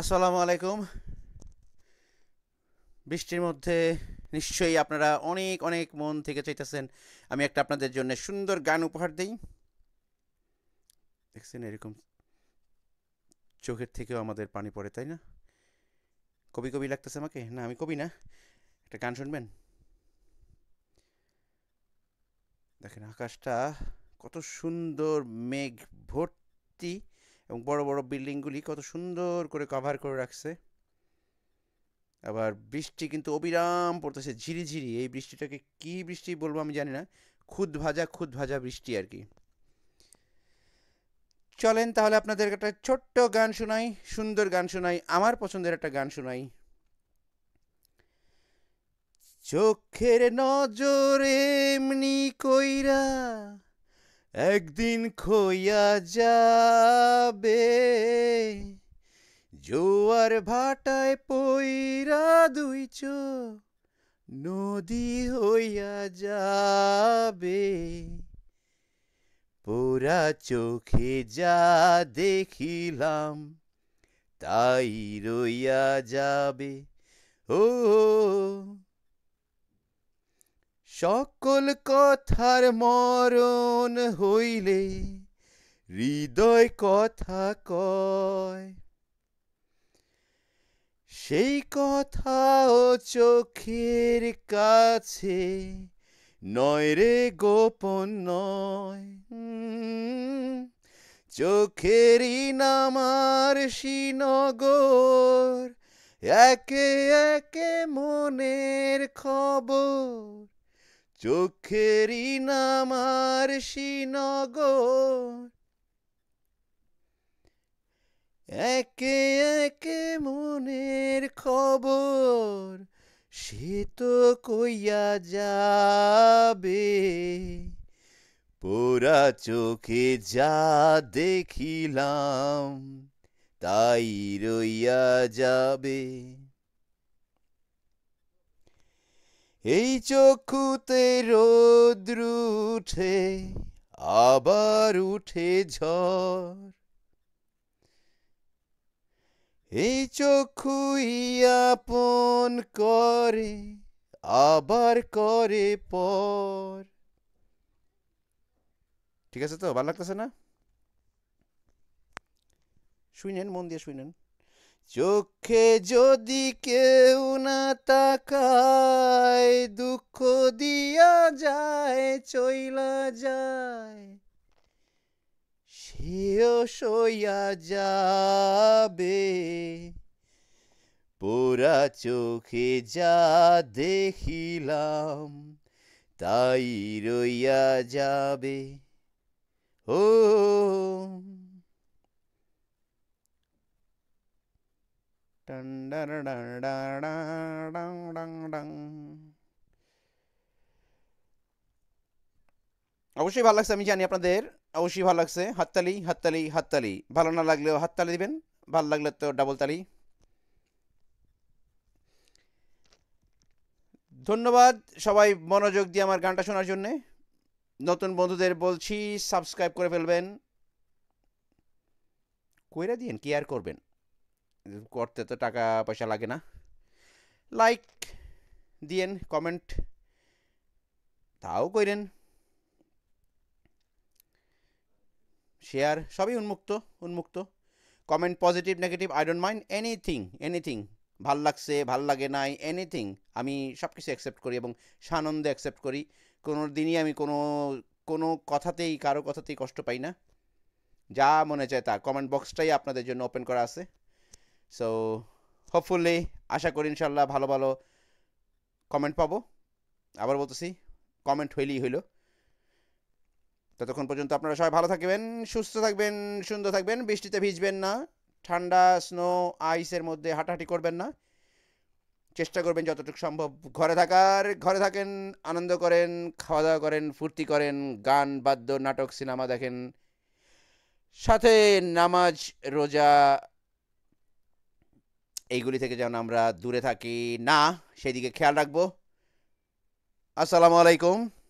আসসালামু আলাইকুম বৃষ্টির মধ্যে নিশ্চয়ই আপনারা অনেক অনেক মন থেকে চাইতেছেন আমি একটা আপনাদের জন্য সুন্দর গান উপহার দিই দেখছেন এরকম চোখের থেকেও আমাদের পানি পড়ে তাই না কবি কবি লাগতেছে আমাকে না আমি কবি না একটা গান শুনবেন দেখেন আকাশটা কত সুন্দর মেঘ ভর্তি এবং বড় বড় বিল্ডিংগুলি কত সুন্দর করে কভার করে রাখছে আবার বৃষ্টি কিন্তু অবিরাম পড়তেছে ঝিরিঝিরি এই বৃষ্টিটাকে কি বৃষ্টি বলবো আমি জানি না খুদ ভাজা খুদ ভাজা বৃষ্টি আর কি চলেন তাহলে আপনাদের একটা ছোট্ট গান শোনাই সুন্দর গান শোনাই আমার পছন্দের একটা গান শোনাই চোখের নজর এমনি কইরা একদিন খোয়া যাবে জোয়ার ভাটায় পইরা দুই চোখ নদী হইয়া যাবে পোরা চোখে যা দেখিলাম তাই রইয়া যাবে ও সকল কথার মরণ হইলে হৃদয় কথা কয় সেই কথাও চোখের কাছে নয় রে গোপন নয় চোখেরই নামার শ্রীনগর একে একে মনের খবর চোখেরই নামার শ্রীনগর একে একে মনের খবর সে তো কইয়া যাবে পোরা চোখে যা দেখিলাম তাই রইয়া যাবে এই চক্ষুতে রোদ্র উঠে আবার উঠে ঝড় এই চক্ষু ইয়াপন করে আবার করে পর ঠিক আছে তো ভালো লাগতেছে না শুনেন মন দিয়ে শুনেন চোখে যদি কেউ না তাকায় দুঃখ দিয়া যায় চইলা যায় সেও সইয়া যাবে পোরা চোখে যা দেখিলাম তাই রইয়া যাবে ও Dun, dun, dun, dun. অবশ্যই ভালো লাগছে আমি জানি আপনাদের অবশ্যই ভালো লাগছে হাততালি হাততালি হাততালি ভালো না লাগলেও হাততালি দিবেন ভালো লাগলে তো ডাবল তালি ধন্যবাদ সবাই মনোযোগ দিয়ে আমার গানটা শোনার জন্যে নতুন বন্ধুদের বলছি সাবস্ক্রাইব করে ফেলবেন কইরা দিন কি আর করবেন করতে তো টাকা পয়সা লাগে না লাইক দিয়েন কমেন্ট তাও করেন শেয়ার সবই উন্মুক্ত উন্মুক্ত comment positive negative I don't mind anything anything ভাল লাগছে ভাল লাগে নাই এনিথিং আমি সব কিছু অ্যাকসেপ্ট করি এবং সানন্দে অ্যাকসেপ্ট করি কোনো দিনই আমি কোনো কোনো কথাতেই কারো কথাতেই কষ্ট পাই না যা মনে চায় তা কমেন্ট বক্সটাই আপনাদের জন্য ওপেন করা আছে সো হোপফুলি আশা করি ইনশাল্লাহ ভালো ভালো কমেন্ট পাবো আবার বলতেছি কমেন্ট হইলেই হইল ততক্ষণ পর্যন্ত আপনারা সবাই ভালো থাকবেন সুস্থ থাকবেন সুন্দর থাকবেন বৃষ্টিতে ভিজবেন না ঠান্ডা স্নো আইসের মধ্যে হাঁটাহাঁটি করবেন না চেষ্টা করবেন যতটুকু সম্ভব ঘরে থাকার ঘরে থাকেন আনন্দ করেন খাওয়া দাওয়া করেন ফুর্তি করেন গান বাদ্য নাটক সিনেমা দেখেন সাথে নামাজ রোজা এইগুলি থেকে যেন আমরা দূরে থাকি না সেদিকে খেয়াল রাখবো আসসালামু আলাইকুম